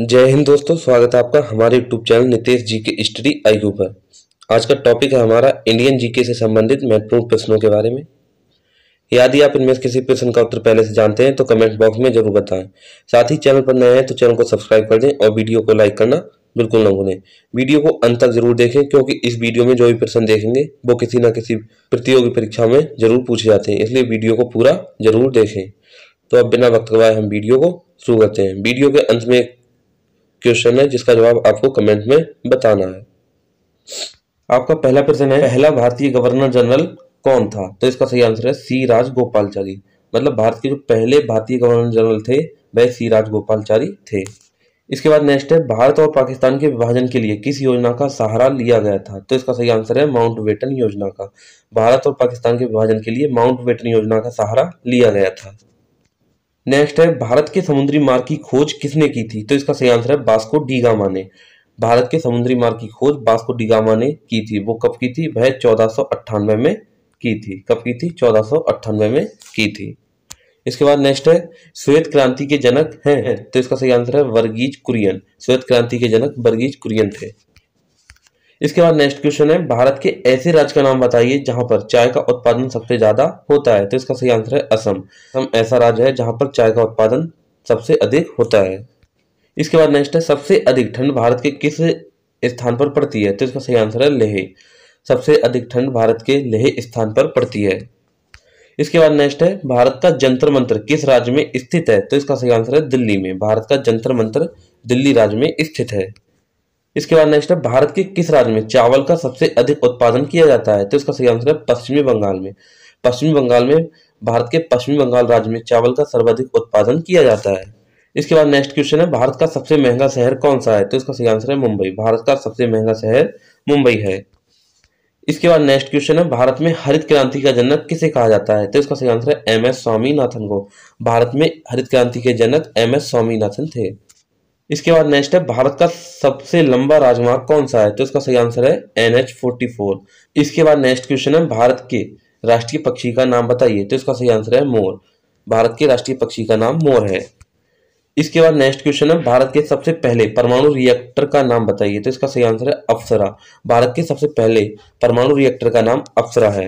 जय हिंद दोस्तों स्वागत है आपका हमारे यूट्यूब चैनल नितेश जी के स्टडी आईक्यू पर आज का टॉपिक है हमारा इंडियन जीके से संबंधित महत्वपूर्ण प्रश्नों के बारे में यदि आप इनमें से किसी प्रश्न का उत्तर पहले से जानते हैं तो कमेंट बॉक्स में जरूर बताएं साथ ही चैनल पर नए हैं तो चैनल को सब्सक्राइब कर दें और वीडियो को लाइक करना बिल्कुल न भूलें वीडियो को अंत तक जरूर देखें क्योंकि इस वीडियो में जो भी प्रश्न देखेंगे वो किसी न किसी प्रतियोगी परीक्षा में जरूर पूछे जाते हैं इसलिए वीडियो को पूरा जरूर देखें तो अब बिना वक्त गवाए हम वीडियो को शुरू करते हैं वीडियो के अंत में क्वेश्चन है जिसका जवाब आपको कमेंट में बताना है आपका पहला प्रश्न है पहला भारतीय गवर्नर जनरल कौन था तो इसका सही आंसर है सी राजगोपालचारी मतलब भारत के जो पहले भारतीय गवर्नर जनरल थे वह सी राजगोपालचारी थे इसके बाद नेक्स्ट है भारत और पाकिस्तान के विभाजन के लिए किस योजना का सहारा लिया गया था तो इसका सही आंसर है माउंट वेटन योजना का भारत और पाकिस्तान के विभाजन के लिए माउंट वेटन योजना का सहारा लिया गया था नेक्स्ट है भारत के समुद्री मार्ग की खोज किसने की थी तो इसका सही आंसर है बास्को डीगामा ने भारत के समुद्री मार्ग की खोज बास्को डिगामा ने की थी वो कब की थी वह चौदह में की थी कब की थी चौदह में की थी इसके बाद नेक्स्ट है श्वेत क्रांति के जनक हैं तो इसका सही आंसर है वर्गीज कुरियन श्वेत क्रांति के जनक वर्गीज कुरियन थे इसके बाद नेक्स्ट क्वेश्चन है भारत के ऐसे राज्य का नाम बताइए जहां पर चाय का उत्पादन सबसे ज्यादा होता है तो इसका सही आंसर है असम असम ऐसा राज्य है जहां पर चाय का उत्पादन सबसे अधिक होता है इसके बाद नेक्स्ट है सबसे अधिक ठंड भारत के किस स्थान पर पड़ती है तो इसका सही आंसर है लेह सबसे अधिक ठंड भारत के लेह स्थान पर पड़ती है इसके बाद नेक्स्ट है भारत का जंतर मंत्र किस राज्य में स्थित है तो इसका सही आंसर है दिल्ली में भारत का जंतर मंत्र दिल्ली राज्य में स्थित है इसके बाद नेक्स्ट है भारत के किस राज्य में चावल का सबसे अधिक उत्पादन किया जाता है तो इसका सही आंसर है पश्चिमी बंगाल में पश्चिमी बंगाल में भारत के पश्चिमी बंगाल राज्य में चावल का सर्वाधिक उत्पादन किया जाता है इसके बाद नेक्स्ट क्वेश्चन है भारत का सबसे महंगा शहर कौन सा है तो इसका सही आंसर है मुंबई भारत का सबसे महंगा शहर मुंबई है इसके बाद नेक्स्ट क्वेश्चन है भारत में हरित क्रांति का जनक किसे कहा जाता है तो इसका सही आंसर है एम एस स्वामीनाथन को भारत में हरित क्रांति के जनक एम एस स्वामीनाथन थे इसके बाद नेक्स्ट है भारत का सबसे लंबा राजमार्ग कौन सा है तो इसका सही आंसर है एन एच फोर्टी फोर इसके बाद नेक्स्ट क्वेश्चन है भारत के राष्ट्रीय पक्षी का नाम बताइए तो इसका सही आंसर है मोर भारत के राष्ट्रीय पक्षी का नाम मोर है इसके बाद नेक्स्ट क्वेश्चन है भारत के सबसे पहले परमाणु रिएक्टर का नाम बताइए तो इसका सही आंसर है अप्सरा भारत के सबसे पहले परमाणु रिएक्टर का नाम अप्सरा है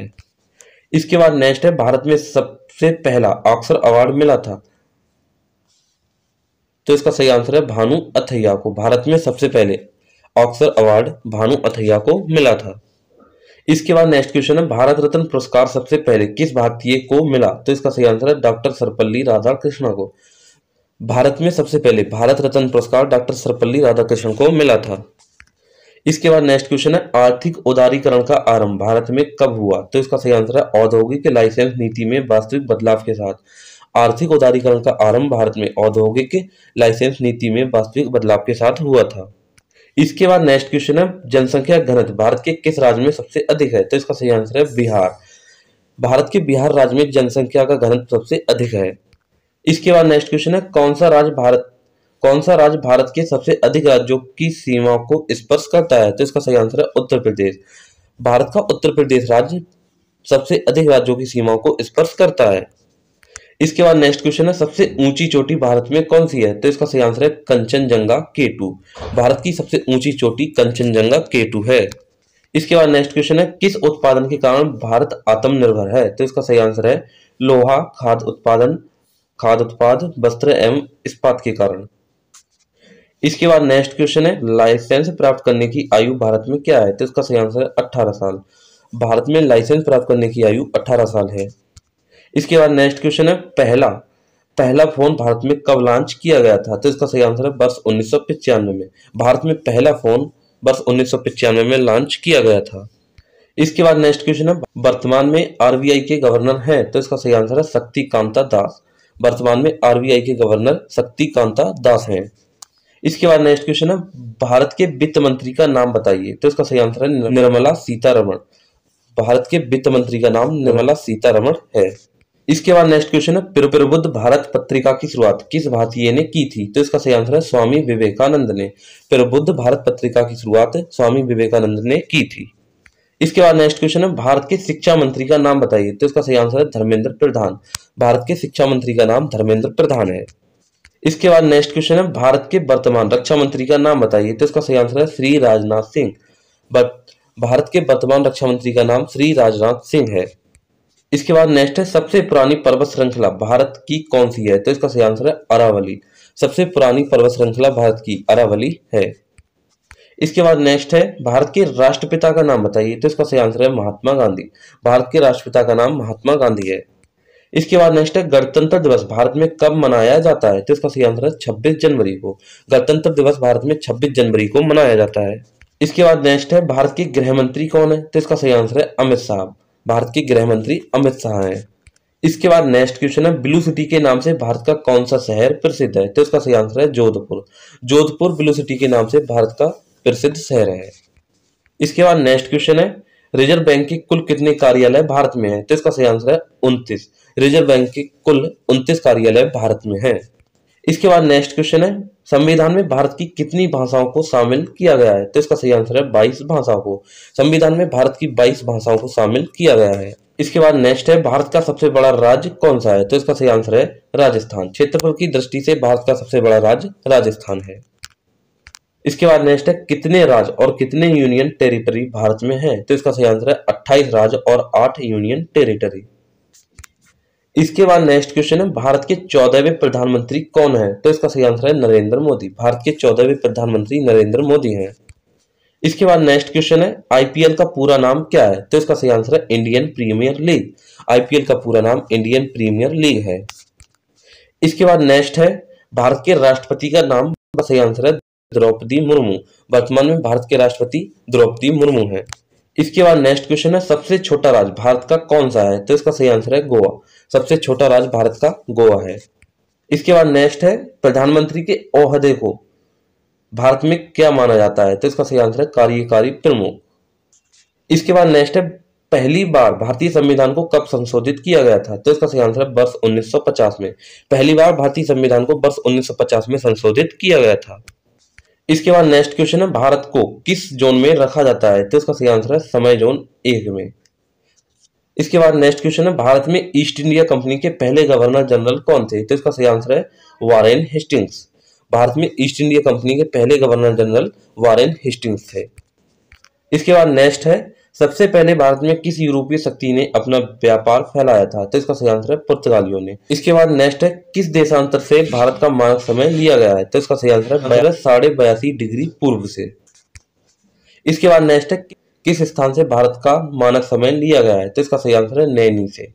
इसके बाद नेक्स्ट है भारत में सबसे पहला ऑक्सर अवार्ड मिला था तो इसका सही आंसर है भानु अथैया को भारत में सबसे पहले ऑक्सर अवार्ड भानु अथैया को मिला था इसके बाद नेक्स्ट क्वेश्चन है भारत रत्न पुरस्कार सबसे पहले किस भारतीय को मिला तो इसका सही आंसर है डॉक्टर सरपल्ली राधाकृष्णा को भारत में सबसे पहले भारत रत्न पुरस्कार डॉक्टर सरपल्ली राधाकृष्ण को मिला था इसके बाद नेक्स्ट क्वेश्चन है आर्थिक उदारीकरण का आरंभ भारत में कब हुआ तो इसका सही आंसर है औद्योगिक लाइसेंस नीति में वास्तविक बदलाव के साथ आर्थिक उदारीकरण का आरंभ भारत में औद्योगिक लाइसेंस नीति में वास्तविक बदलाव के साथ हुआ था इसके बाद नेक्स्ट क्वेश्चन है जनसंख्या घनत्व भारत के किस राज्य में सबसे अधिक है तो इसका सही आंसर है बिहार भारत के बिहार राज्य में जनसंख्या का घनत्व सबसे अधिक है इसके बाद नेक्स्ट क्वेश्चन है कौन सा राज्य भारत कौन सा राज्य भारत के सबसे अधिक राज्यों की सीमा को स्पर्श करता है तो इसका सही आंसर है उत्तर प्रदेश भारत का उत्तर प्रदेश राज्य सबसे अधिक राज्यों की सीमाओं को स्पर्श करता है इसके बाद नेक्स्ट क्वेश्चन है सबसे ऊंची चोटी भारत में कौन सी है तो इसका सही आंसर है कंचनजंगा के टू भारत की सबसे ऊंची चोटी कंचनजंगा के टू है इसके बाद नेक्स्ट क्वेश्चन है किस उत्पादन के कारण भारत आत्मनिर्भर है तो इसका सही आंसर है लोहा खाद उत्पादन खाद उत्पाद वस्त्र एवं इस्पात के कारण इसके बाद नेक्स्ट क्वेश्चन है लाइसेंस प्राप्त करने की आयु भारत में क्या है तो इसका सही आंसर है अट्ठारह साल भारत में लाइसेंस प्राप्त करने की आयु अट्ठारह साल है इसके बाद नेक्स्ट क्वेश्चन है पहला पहला फोन भारत में कब लॉन्च किया गया था तो इसका सही आंसर है वर्ष उन्नीस में भारत में पहला फोन वर्ष उन्नीस में लॉन्च किया गया था इसके बाद नेक्स्ट क्वेश्चन है वर्तमान में आरबीआई के गवर्नर हैं तो इसका सही आंसर है शक्तिकांता दास वर्तमान में आरबीआई के गवर्नर शक्तिकांता दास हैं इसके बाद नेक्स्ट क्वेश्चन है भारत के वित्त मंत्री का नाम बताइए तो इसका सही आंसर है निर्मला सीतारमण भारत के वित्त मंत्री का नाम निर्मला सीतारमण है इसके बाद नेक्स्ट क्वेश्चन है पिरुपिरबुद्ध भारत पत्रिका की शुरुआत किस भारतीय ने की थी तो इसका सही आंसर है स्वामी विवेकानंद ने प्रबुद्ध भारत पत्रिका की शुरुआत स्वामी विवेकानंद ने की थी इसके बाद नेक्स्ट क्वेश्चन है भारत के शिक्षा मंत्री का नाम बताइए तो इसका सही आंसर है धर्मेंद्र प्रधान भारत के शिक्षा मंत्री का नाम धर्मेंद्र प्रधान है इसके बाद नेक्स्ट क्वेश्चन है भारत के वर्तमान रक्षा मंत्री का नाम बताइए तो इसका सही आंसर है श्री राजनाथ सिंह भारत के वर्तमान रक्षा मंत्री का नाम श्री राजनाथ सिंह है इसके बाद नेक्स्ट है सबसे पुरानी पर्वत श्रृंखला भारत की कौन सी है तो इसका सही आंसर है अरावली सबसे पुरानी पर्वत श्रृंखला भारत की अरावली है इसके बाद नेक्स्ट है भारत के राष्ट्रपिता का नाम बताइए तो इसका सही आंसर है महात्मा गांधी भारत के राष्ट्रपिता का नाम महात्मा गांधी है इसके बाद नेक्स्ट है गणतंत्र दिवस भारत में कब मनाया जाता है तो इसका सही आंसर है छब्बीस जनवरी को गणतंत्र दिवस भारत में छब्बीस जनवरी को मनाया जाता है इसके बाद नेक्स्ट है भारत के गृह मंत्री कौन है तो इसका सही आंसर है अमित शाह भारत के गृह मंत्री अमित शाह हैं इसके बाद नेक्स्ट क्वेश्चन है ब्लू सिटी के नाम से भारत का कौन सा शहर प्रसिद्ध है तो इसका सही आंसर है जोधपुर जोधपुर ब्लू सिटी के नाम से भारत का प्रसिद्ध शहर है इसके बाद नेक्स्ट क्वेश्चन है रिजर्व बैंक के कुल कितने कार्यालय भारत में है तो इसका सही आंसर है उनतीस रिजर्व बैंक के कुल उन्तीस कार्यालय भारत में है इसके बाद नेक्स्ट क्वेश्चन है संविधान में भारत की कितनी भाषाओं को शामिल किया गया है तो इसका सही आंसर है बाईस भाषाओं को संविधान में भारत की बाईस भाषाओं को शामिल किया गया है इसके बाद नेक्स्ट है भारत का सबसे बड़ा राज्य कौन सा है तो इसका सही आंसर है राजस्थान क्षेत्रफल की दृष्टि से भारत का सबसे बड़ा राज्य राजस्थान है इसके बाद नेक्स्ट है कितने राज्य और कितने यूनियन टेरिटरी भारत में है तो इसका सही आंसर है अट्ठाईस राज्य और आठ यूनियन टेरिटरी इसके बाद नेक्स्ट क्वेश्चन है भारत के चौदहवें प्रधानमंत्री कौन है तो इसका सही आंसर है नरेंद्र मोदी भारत के चौदहवें प्रधानमंत्री नरेंद्र मोदी हैं इसके बाद नेक्स्ट क्वेश्चन है आईपीएल का पूरा नाम क्या है तो इसका सही आंसर है इंडियन प्रीमियर लीग आईपीएल का पूरा नाम इंडियन प्रीमियर लीग है इसके बाद नेक्स्ट है भारत के राष्ट्रपति का नाम सही आंसर है द्रौपदी मुर्मू वर्तमान में भारत के राष्ट्रपति द्रौपदी मुर्मू है इसके बाद नेक्स्ट क्वेश्चन है सबसे छोटा राज्य भारत का कौन सा है तो इसका सही आंसर है गोवा सबसे छोटा राज्य भारत का गोवा है इसके बाद नेक्स्ट है प्रधानमंत्री के ओहदे को भारत में क्या माना जाता है तो इसका सही आंसर है कार्यकारी प्रमुख इसके बाद नेक्स्ट है पहली बार भारतीय संविधान को कब संशोधित किया गया था तो इसका सही आंसर है वर्ष 1950 में पहली बार भारतीय संविधान को वर्ष 1950 में संशोधित किया गया था इसके बाद नेक्स्ट क्वेश्चन है भारत को किस जोन में रखा जाता है तो इसका सही आंसर है समय जोन एक में इसके बाद नेक्स्ट क्वेश्चन है भारत में ईस्ट इंडिया कंपनी के पहले गवर्नर जनरल कौन थे तो इसका सही आंसर है वारेन हेस्टिंग्स भारत में ईस्ट इंडिया कंपनी के पहले गवर्नर जनरल वारेन हेस्टिंग्स थे इसके बाद नेक्स्ट है सबसे पहले भारत में किस यूरोपीय शक्ति ने अपना व्यापार फैलाया था तो इसका सही आंसर है पुर्तगालियों ने इसके बाद नेक्स्ट है किस देशांतर से भारत का मानक समय लिया गया है तो इसका सही आंसर है हाँ साढ़े बयासी डिग्री पूर्व से इसके बाद नेक्स्ट है किस स्थान से भारत का मानक समय लिया गया है तो इसका सही आंसर है नैनी से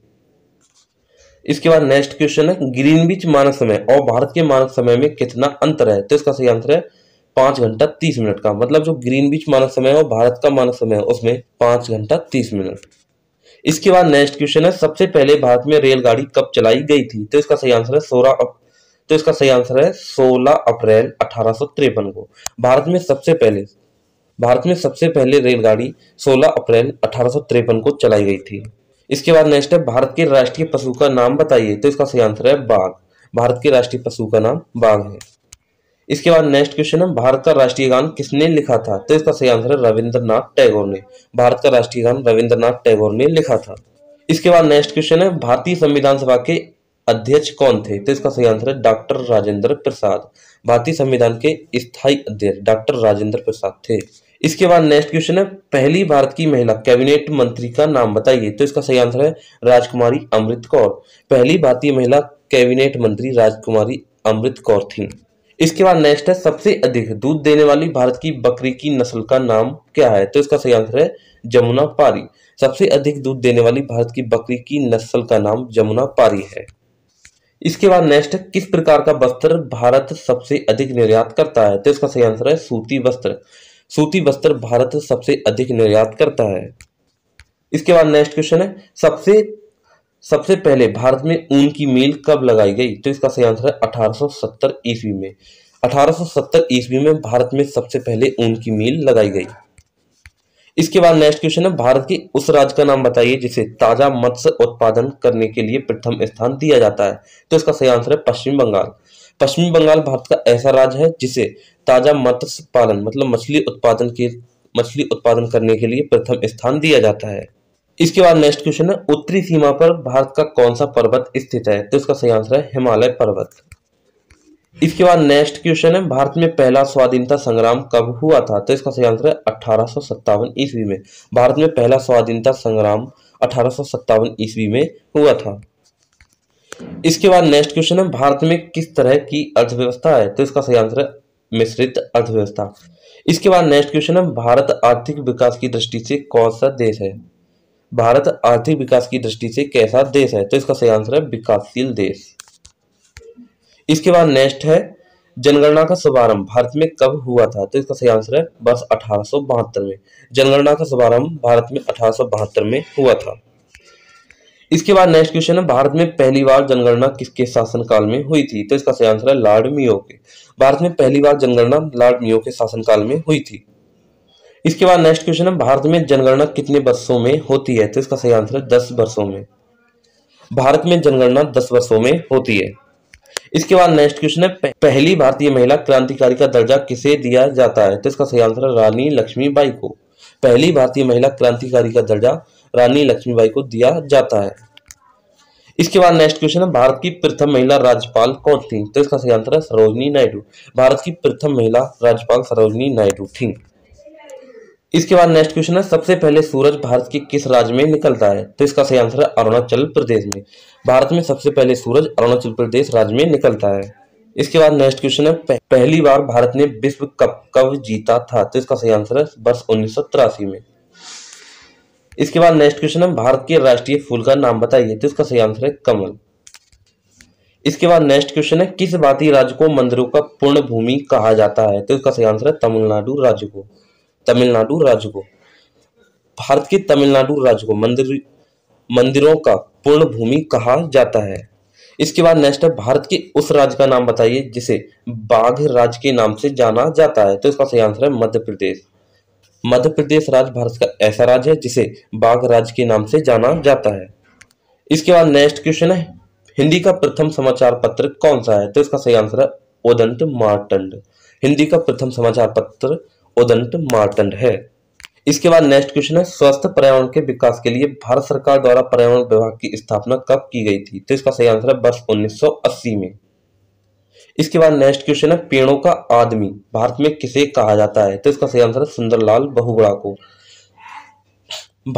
इसके बाद नेक्स्ट क्वेश्चन है बीच मानक समय और भारत के मानक समय में कितना अंतर है तो इसका सही आंसर है पांच घंटा तीस मिनट का मतलब जो ग्रीन बीच मानक समय है और भारत का मानक समय है उसमें पांच घंटा तीस मिनट इसके बाद नेक्स्ट क्वेश्चन है सबसे पहले भारत में रेलगाड़ी कब चलाई गई थी तो इसका सही आंसर है सोलह तो इसका सही आंसर है सोलह अप्रैल अठारह को भारत में सबसे पहले भारत में सबसे पहले रेलगाड़ी 16 अप्रैल अठारह को चलाई गई थी इसके बाद नेक्स्ट है भारत के राष्ट्रीय पशु का नाम बताइए तो इसका सही आंसर है बाघ भारत के राष्ट्रीय पशु का नाम बाघ है इसके बाद नेक्स्ट क्वेश्चन है भारत का राष्ट्रीय गान किसने लिखा था तो इसका सही आंसर है रविंद्रनाथ टैगोर ने भारत का राष्ट्रीय गान रविंद्रनाथ टैगोर ने लिखा था इसके बाद नेक्स्ट क्वेश्चन है भारतीय संविधान सभा के अध्यक्ष कौन थे तो इसका सही आंसर है डॉक्टर राजेंद्र प्रसाद भारतीय संविधान के स्थायी अध्यक्ष डॉक्टर राजेंद्र प्रसाद थे इसके बाद नेक्स्ट क्वेश्चन है पहली भारत की महिला कैबिनेट मंत्री का नाम बताइए तो इसका सही आंसर है राजकुमारी अमृत कौर पहली भारतीय महिला कैबिनेट मंत्री राजकुमारी अमृत कौर थी इसके बाद नेक्स्ट है सबसे अधिक दूध देने वाली भारत की बकरी की नस्ल का नाम क्या है तो इसका सही आंसर है जमुना पारी सबसे अधिक दूध देने वाली भारत की बकरी की नस्ल का नाम जमुना पारी है इसके बाद नेक्स्ट किस प्रकार का वस्त्र भारत सबसे अधिक निर्यात करता है तो इसका सही आंसर है सूती वस्त्र सूती वस्त्र भारत सबसे अधिक निर्यात करता है इसके बाद नेक्स्ट क्वेश्चन है सबसे सबसे पहले भारत में ऊन की मील कब लगाई गई तो इसका सही आंसर है 1870 ईस्वी में 1870 ईस्वी में भारत में सबसे पहले ऊन की मील लगाई गई इसके बाद नेक्स्ट क्वेश्चन है भारत के उस राज्य का नाम बताइए जिसे ताजा मत्स्य उत्पादन करने के लिए प्रथम स्थान दिया जाता है तो इसका सही आंसर है पश्चिम बंगाल पश्चिम बंगाल भारत का ऐसा राज्य है जिसे ताजा मत्स्य पालन मतलब मछली उत्पादन के मछली उत्पादन करने के लिए प्रथम स्थान दिया जाता है इसके बाद नेक्स्ट क्वेश्चन है उत्तरी सीमा पर भारत का कौन सा पर्वत स्थित है तो इसका सही आंसर है हिमालय पर्वत इसके बाद नेक्स्ट क्वेश्चन है भारत में पहला स्वाधीनता संग्राम कब हुआ था तो इसका सही आंसर है अठारह ईस्वी में भारत में पहला स्वाधीनता संग्राम अठारह ईस्वी में हुआ था इसके बाद नेक्स्ट क्वेश्चन है भारत में किस तरह की अर्थव्यवस्था है तो इसका सही आंसर है मिश्रित अर्थव्यवस्था इसके बाद नेक्स्ट क्वेश्चन है भारत आर्थिक विकास की दृष्टि से कौन सा देश है भारत आर्थिक विकास की दृष्टि से कैसा देश है तो इसका सही आंसर है विकासशील देश इसके बाद नेक्स्ट है जनगणना का शुभारंभ भारत में कब हुआ था तो इसका सही आंसर है वर्ष अठारह में जनगणना का शुभारंभ भारत में अठारह में हुआ था इसके बाद नेक्स्ट क्वेश्चन है भारत में पहली बार जनगणना किसके शासनकाल में हुई थी तो इसका सही आंसर है लॉर्ड मियो के भारत में पहली बार जनगणना लॉर्ड मियो के शासनकाल में हुई थी इसके बाद नेक्स्ट क्वेश्चन है भारत में जनगणना कितने वर्षों में होती है तो इसका सही आंसर है दस वर्षों में भारत में जनगणना दस वर्षों में होती है इसके बाद नेक्स्ट क्वेश्चन है पहली भारतीय महिला क्रांतिकारी का दर्जा किसे दिया जाता है तो इसका सही आंसर है रानी लक्ष्मीबाई को पहली भारतीय महिला क्रांतिकारी का दर्जा रानी लक्ष्मीबाई को दिया जाता है इसके बाद नेक्स्ट क्वेश्चन है भारत की प्रथम महिला राज्यपाल कौन थी तो इसका सही आंसर है सरोजनी नायडू भारत की प्रथम महिला राज्यपाल सरोजनी नायडू थी इसके बाद नेक्स्ट क्वेश्चन है सबसे पहले सूरज भारत के किस राज्य में निकलता है तो इसका सही आंसर है अरुणाचल प्रदेश में भारत में सबसे पहले सूरज अरुणाचल प्रदेश राज्य में निकलता है इसके बाद नेक्स्ट क्वेश्चन है पहली बार भारत ने विश्व कप कब जीता था तो इसका सही आंसर है वर्ष उन्नीस में इसके बाद नेक्स्ट क्वेश्चन है भारत के राष्ट्रीय फूल का नाम बताइए तो इसका सही आंसर है कमल इसके बाद नेक्स्ट क्वेश्चन है किस भारतीय राज्य को मंदिरों का पूर्ण भूमि कहा जाता है तो इसका सही आंसर है तमिलनाडु राज्य को तमिलनाडु राज्य को भारत के तमिलनाडु राज्य को मंदिर मंदिरों का पूर्ण भूमि कहा जाता है इसके बाद नेक्स्ट है भारत के उस राज्य का नाम बताइए जिसे बाघ राज्य के नाम से जाना जाता है तो इसका सही आंसर है मध्य प्रदेश मध्य प्रदेश राज्य भारत का ऐसा राज्य है जिसे बाघ राज्य के नाम से जाना जाता है इसके बाद नेक्स्ट क्वेश्चन है हिंदी का प्रथम समाचार पत्र कौन सा है तो इसका सही आंसर है ओदंत मार्टंड हिंदी का प्रथम समाचार पत्र ओदंट मारदंड है इसके बाद नेक्स्ट क्वेश्चन है स्वस्थ पर्यावरण के विकास के लिए भारत सरकार द्वारा पर्यावरण विभाग की स्थापना कब की गई थी तो इसका सही आंसर है वर्ष 1980 में इसके बाद नेक्स्ट क्वेश्चन है पेड़ों का आदमी भारत में किसे कहा जाता है तो इसका सही आंसर है सुंदरलाल बहुगुड़ा को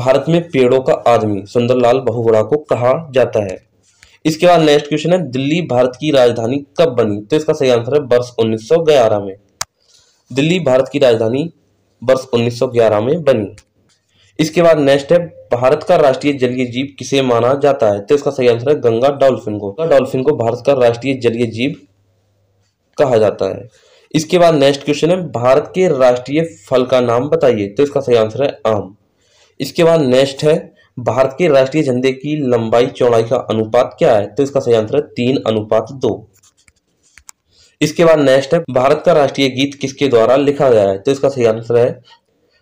भारत में पेड़ों का आदमी सुंदरलाल बहुगुड़ा को कहा जाता है इसके बाद नेक्स्ट क्वेश्चन है दिल्ली भारत की राजधानी कब बनी तो इसका सही आंसर है वर्ष उन्नीस में दिल्ली भारत की राजधानी वर्ष 1911 में बनी इसके बाद नेक्स्ट है भारत का राष्ट्रीय जलीय जीव किसे माना जाता है तो इसका सही आंसर है गंगा डॉल्फिन को डॉल्फिन को भारत का राष्ट्रीय जलीय जीव कहा जाता है इसके बाद नेक्स्ट क्वेश्चन है भारत के राष्ट्रीय फल का नाम बताइए तो इसका सही आंसर है आम इसके बाद नेक्स्ट है भारत के राष्ट्रीय झंडे की लंबाई चौड़ाई का अनुपात क्या है तो इसका सही आंसर है तीन अनुपात दो इसके बाद नेक्स्ट है भारत का राष्ट्रीय गीत किसके द्वारा लिखा गया है तो इसका सही आंसर है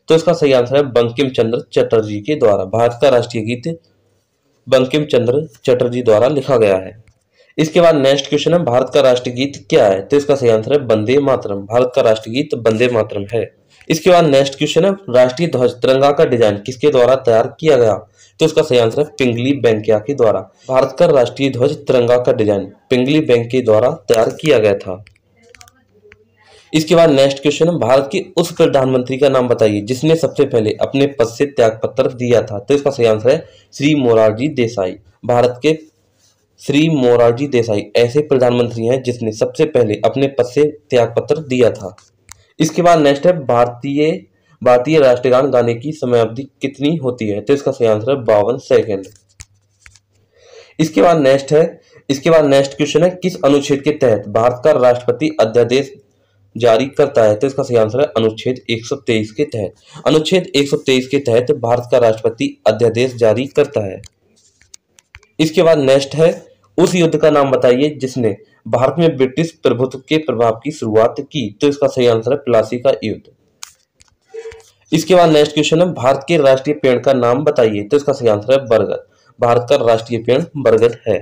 तो इसका सही आंसर है बंकिम चंद्र चटर्जी के द्वारा भारत का राष्ट्रीय गीत बंकिम चंद्र चटर्जी द्वारा लिखा गया है इसके बाद नेक्स्ट क्वेश्चन है भारत का राष्ट्रीय गीत क्या है तो इसका सही आंसर है बंदे मातरम भारत का राष्ट्रीय गीत बंदे मातरम है इसके बाद नेक्स्ट क्वेश्चन है राष्ट्रीय ध्वज तिरंगा का डिजाइन किसके द्वारा तैयार किया गया तो इसका सही आंसर है पिंगली बैंकिया के द्वारा भारत का राष्ट्रीय ध्वज तिरंगा का डिजाइन पिंगली बैंक के द्वारा तैयार किया गया था इसके बाद नेक्स्ट क्वेश्चन है भारत के उस प्रधानमंत्री का नाम बताइए जिसने सबसे पहले अपने पद से त्याग पत्र दिया था तो इसका सही आंसर है श्री मोरारजी देसाई भारत के श्री मोरारजी देसाई ऐसे प्रधानमंत्री हैं जिसने सबसे पहले अपने पद से त्याग पत्र दिया था इसके बाद नेक्स्ट है भारतीय भारतीय राष्ट्रगान गाने की अवधि कितनी होती है तो इसका सही आंसर है बावन सेकेंड इसके बाद नेक्स्ट है इसके बाद नेक्स्ट क्वेश्चन है किस अनुच्छेद के तहत भारत का राष्ट्रपति अध्यादेश जारी करता है तो इसका सही आंसर है अनुच्छेद 123 के तहत अनुच्छेद 123 के तहत भारत का राष्ट्रपति अध्यादेश जारी करता है इसके बाद नेक्स्ट है उस युद्ध का नाम बताइए जिसने भारत में ब्रिटिश प्रभुत्व के प्रभाव की शुरुआत की तो इसका सही आंसर है प्लासी का युद्ध इसके बाद नेक्स्ट क्वेश्चन है भारत के राष्ट्रीय पेड़ का नाम बताइए तो इसका सही आंसर है बरगद भारत का राष्ट्रीय पेड़ बरगद है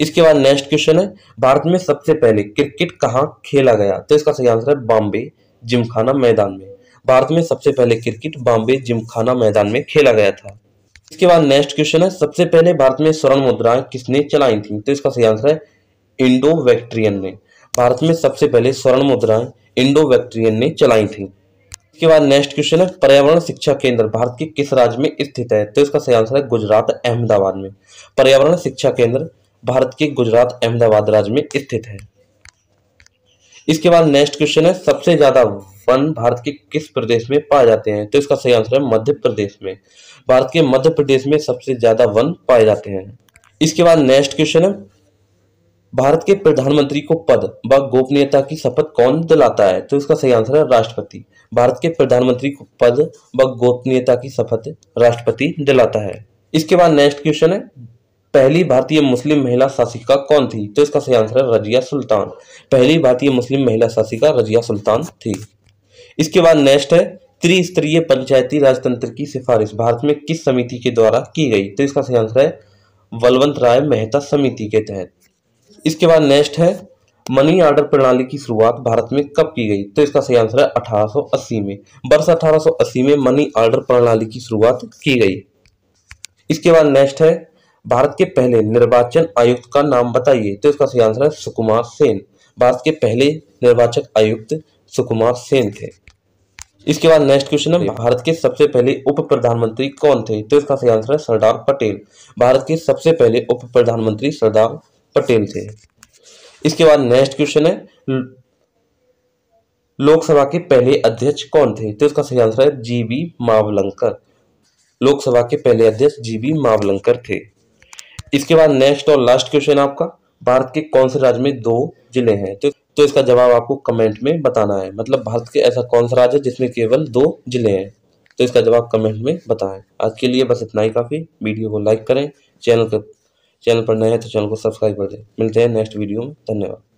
इसके बाद नेक्स्ट क्वेश्चन है भारत में सबसे पहले क्रिकेट कहाँ खेला गया तो इसका सही आंसर है बॉम्बे जिमखाना मैदान में भारत में सबसे पहले क्रिकेट बॉम्बे जिमखाना मैदान में खेला गया था इसके बाद नेक्स्ट क्वेश्चन है सबसे पहले भारत में स्वर्ण मुद्राएं किसने चलाई थी तो इसका सही आंसर है इंडो वैक्ट्रियन ने भारत में सबसे पहले स्वर्ण मुद्राएं इंडो वैक्ट्रियन ने चलाई थी इसके बाद नेक्स्ट क्वेश्चन है पर्यावरण शिक्षा केंद्र भारत के किस राज्य में स्थित है तो इसका सही आंसर है गुजरात अहमदाबाद में पर्यावरण शिक्षा केंद्र भारत के गुजरात अहमदाबाद राज्य में स्थित है इसके बाद नेक्स्ट क्वेश्चन है सबसे ज्यादा वन भारत के किस प्रदेश में पाए जाते हैं तो इसका सही आंसर है मध्य प्रदेश में भारत के मध्य प्रदेश में सबसे ज्यादा वन पाए जाते हैं इसके बाद नेक्स्ट क्वेश्चन है भारत के प्रधानमंत्री को पद व गोपनीयता की शपथ कौन दिलाता है तो इसका सही आंसर है राष्ट्रपति भारत के प्रधानमंत्री को पद व गोपनीयता की शपथ राष्ट्रपति दिलाता है इसके बाद नेक्स्ट क्वेश्चन है पहली भारतीय मुस्लिम महिला शासिका कौन थी तो इसका सही आंसर है रजिया सुल्तान पहली भारतीय मुस्लिम महिला शासिका रजिया सुल्तान थी इसके बाद नेक्स्ट है त्रिस्तरीय पंचायती राजतंत्र की सिफारिश भारत में किस समिति के द्वारा की गई तो इसका सही आंसर है बलवंत राय मेहता समिति के तहत इसके बाद नेक्स्ट है मनी ऑर्डर प्रणाली की शुरुआत भारत में कब की गई तो इसका सही आंसर है 1880 में वर्ष 1880 में मनी ऑर्डर प्रणाली की शुरुआत की गई इसके बाद नेक्स्ट है भारत के पहले निर्वाचन आयुक्त का नाम बताइए तो इसका सही आंसर है सुकुमार सेन भारत के पहले निर्वाचक आयुक्त सुकुमार सेन थे इसके बाद नेक्स्ट क्वेश्चन है भारत के सबसे पहले उप प्रधानमंत्री कौन थे तो इसका सही आंसर है सरदार पटेल भारत के सबसे पहले उप प्रधानमंत्री सरदार पटेल थे इसके बाद नेक्स्ट क्वेश्चन है लोकसभा के पहले अध्यक्ष कौन थे तो इसका सही आंसर है जी बी मावलंकर लोकसभा के पहले अध्यक्ष जी बी मावलंकर थे इसके बाद नेक्स्ट और लास्ट क्वेश्चन आपका भारत के कौन से राज्य में दो जिले हैं तो तो इसका जवाब आपको कमेंट में बताना है मतलब भारत के ऐसा कौन सा राज्य है जिसमें केवल दो जिले हैं तो इसका जवाब कमेंट में बताएं आज के लिए बस इतना ही काफ़ी वीडियो को लाइक करें चैनल को चैनल पर नए हैं तो चैनल को सब्सक्राइब कर दें मिलते हैं नेक्स्ट वीडियो में धन्यवाद